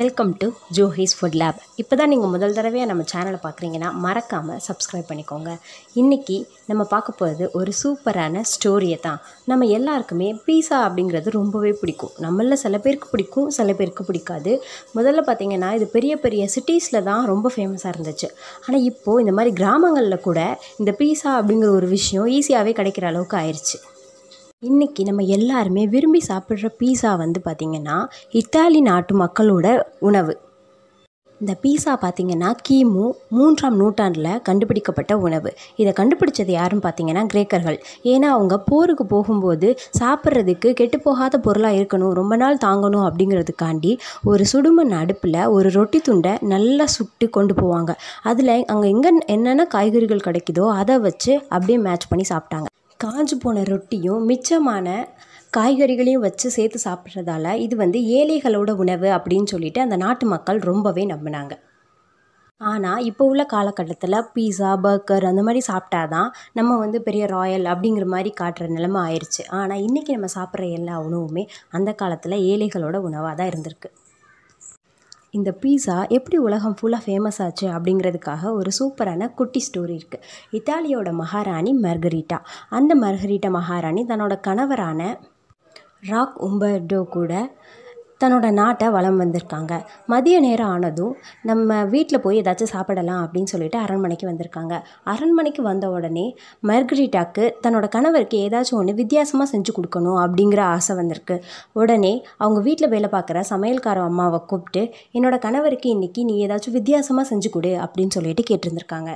welcome to Johis food lab இப்போ தான் நீங்கள் முதல் தடவையாக நம்ம சேனலை பார்க்குறீங்கன்னா மறக்காமல் சப்ஸ்கிரைப் பண்ணிக்கோங்க இன்றைக்கி நம்ம பார்க்க போகிறது ஒரு சூப்பரான ஸ்டோரியை தான் நம்ம எல்லாருக்குமே பீஸா அப்படிங்கிறது ரொம்பவே பிடிக்கும் நம்மளில் சில பேருக்கு பிடிக்கும் சில பேருக்கு பிடிக்காது முதல்ல பார்த்திங்கன்னா இது பெரிய பெரிய சிட்டிஸில் தான் ரொம்ப ஃபேமஸாக இருந்துச்சு ஆனால் இப்போது இந்த மாதிரி கிராமங்களில் கூட இந்த பீஸா அப்படிங்கிற ஒரு விஷயம் ஈஸியாகவே கிடைக்கிற அளவுக்கு ஆயிடுச்சு இன்றைக்கி நம்ம எல்லாருமே விரும்பி சாப்பிட்ற பீஸா வந்து பார்த்திங்கன்னா இத்தாலி நாட்டு மக்களோட உணவு இந்த பீஸா பார்த்திங்கன்னா கிமு மூன்றாம் நூற்றாண்டில் கண்டுபிடிக்கப்பட்ட உணவு இதை கண்டுபிடிச்சது யாருன்னு பார்த்தீங்கன்னா கிரேக்கர்கள் ஏன்னா அவங்க போருக்கு போகும்போது சாப்பிட்றதுக்கு கெட்டுப்போகாத பொருளாக இருக்கணும் ரொம்ப நாள் தாங்கணும் அப்படிங்கிறதுக்காண்டி ஒரு சுடுமண் அடுப்பில் ஒரு ரொட்டி துண்டை நல்லா சுட்டு கொண்டு போவாங்க அதில் அங்கே எங்கே என்னென்ன காய்கறிகள் கிடைக்குதோ அதை வச்சு அப்படியே மேட்ச் பண்ணி சாப்பிட்டாங்க காஞ்சு போன ரொட்டியும் மிச்சமான காய்கறிகளையும் வச்சு சேர்த்து சாப்பிட்றதால இது வந்து ஏழைகளோட உணவு அப்படின்னு சொல்லிட்டு அந்த நாட்டு மக்கள் ரொம்பவே நம்பினாங்க ஆனால் இப்போ உள்ள காலகட்டத்தில் பீஸா பர்கர் அந்த மாதிரி சாப்பிட்டா தான் நம்ம வந்து பெரிய ராயல் அப்படிங்கிற மாதிரி காட்டுற நிலைமை ஆயிடுச்சு ஆனால் இன்றைக்கி நம்ம சாப்பிட்ற எல்லா உணவுமே அந்த காலத்தில் ஏழைகளோட உணவாக தான் இருந்திருக்கு இந்த பீஸா எப்படி உலகம் ஃபுல்லாக ஃபேமஸ் ஆச்சு அப்படிங்கிறதுக்காக ஒரு சூப்பரான குட்டி ஸ்டோரி இருக்குது இத்தாலியோட மகாராணி மர்கரீட்டா அந்த மர்கரீட்டா மகாராணி தன்னோட கணவரான ராக் உம்பர்டோ கூட தன்னோட நாட்டை வளம் வந்திருக்காங்க மதிய நேரம் ஆனதும் நம்ம வீட்டில் போய் ஏதாச்சும் சாப்பிடலாம் அப்படின்னு சொல்லிட்டு அரண்மனைக்கு வந்திருக்காங்க அரண்மனைக்கு வந்த உடனே மெர்கரிட்டாக்கு தன்னோட கணவருக்கு ஏதாச்சும் ஒன்று வித்தியாசமாக செஞ்சு கொடுக்கணும் அப்படிங்கிற ஆசை வந்திருக்கு உடனே அவங்க வீட்டில் வேலை பார்க்குற சமையல்கார அம்மாவை கூப்பிட்டு என்னோட கணவருக்கு இன்றைக்கி நீ ஏதாச்சும் வித்தியாசமாக செஞ்சு கொடு அப்படின்னு சொல்லிட்டு கேட்டிருந்திருக்காங்க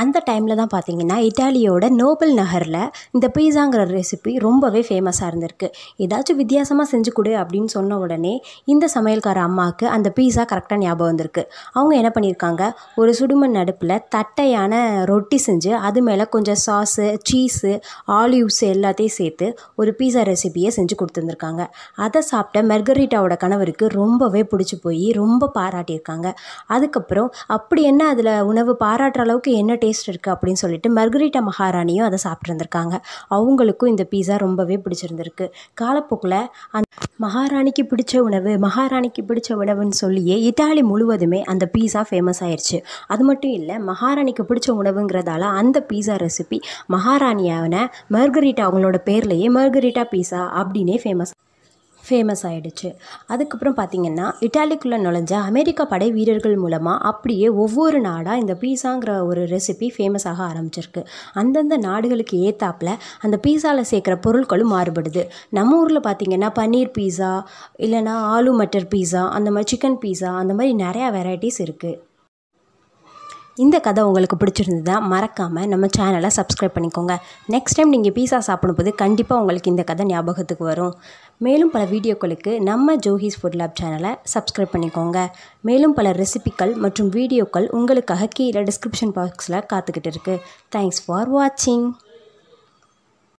அந்த டைமில் தான் பார்த்தீங்கன்னா இட்டாலியோட நோபல் நகரில் இந்த பீஸாங்கிற ரெசிபி ரொம்பவே ஃபேமஸாக இருந்திருக்கு ஏதாச்சும் வித்தியாசமாக செஞ்சு கொடு அப்படின்னு சொன்ன உடனே இந்த சமையல்கார அம்மாவுக்கு அந்த பீஸா கரெக்டாக ஞாபகம் வந்திருக்கு அவங்க என்ன பண்ணியிருக்காங்க ஒரு சுடுமண் அடுப்பில் தட்டையான ரொட்டி செஞ்சு அது மேலே கொஞ்சம் சாஸு சீஸு ஆலிவ்ஸ் எல்லாத்தையும் சேர்த்து ஒரு பீஸா ரெசிபியை செஞ்சு கொடுத்துருந்துருக்காங்க அதை சாப்பிட்ட மெர்கரிட்டாவோட கணவருக்கு ரொம்பவே பிடிச்சி போய் ரொம்ப பாராட்டியிருக்காங்க அதுக்கப்புறம் அப்படி என்ன அதில் உணவு பாராட்டுற அளவுக்கு என்ன டேஸ்ட் இருக்குது அப்படின்னு சொல்லிட்டு மர்கரிட்டா மகாராணியும் அதை சாப்பிட்ருந்துருக்காங்க அவங்களுக்கும் இந்த பீஸா ரொம்பவே பிடிச்சிருந்துருக்கு காலப்போக்கில் அந்த மகாராணிக்கு பிடிச்ச உணவு மகாராணிக்கு பிடிச்ச உணவுன்னு சொல்லியே இத்தாலி முழுவதுமே அந்த பீஸா ஃபேமஸ் ஆயிடுச்சு அது மட்டும் இல்லை மகாராணிக்கு பிடிச்ச உணவுங்கிறதால அந்த பீஸா ரெசிபி மகாராணியான மர்கரிட்டா அவங்களோட பேர்லேயே மர்கரிட்டா பீஸா அப்படின்னே ஃபேமஸ் ஃபேமஸ் ஆகிடுச்சு அதுக்கப்புறம் பார்த்திங்கன்னா இட்டாலிக்குள்ளே நுழைஞ்ச அமெரிக்க படை வீரர்கள் மூலமாக அப்படியே ஒவ்வொரு நாடாக இந்த பீஸாங்கிற ஒரு ரெசிபி ஃபேமஸ் ஆக ஆரம்பிச்சிருக்கு அந்தந்த நாடுகளுக்கு ஏற்றாப்பில் அந்த பீஸாவில் சேர்க்குற பொருட்களும் மாறுபடுது நம்ம ஊரில் பார்த்திங்கன்னா பன்னீர் பீஸா இல்லைனா ஆலு மட்டர் பீஸா அந்த மாதிரி சிக்கன் பீஸா அந்த மாதிரி நிறையா வெரைட்டிஸ் இருக்குது இந்த கதை உங்களுக்கு பிடிச்சிருந்ததா மறக்காமல் நம்ம சேனலை சப்ஸ்கிரைப் பண்ணிக்கோங்க நெக்ஸ்ட் டைம் நீங்கள் பீஸா சாப்பிடும்போது கண்டிப்பாக உங்களுக்கு இந்த கதை ஞாபகத்துக்கு வரும் மேலும் பல வீடியோக்களுக்கு நம்ம ஜோஹிஸ் ஃபுட் லேப் சேனலை சப்ஸ்கிரைப் பண்ணிக்கோங்க மேலும் பல ரெசிபிக்கள் மற்றும் வீடியோக்கள் உங்களுக்காக கீழே டிஸ்கிரிப்ஷன் பாக்ஸில் காத்துக்கிட்டு இருக்குது தேங்க்ஸ் ஃபார் வாட்சிங்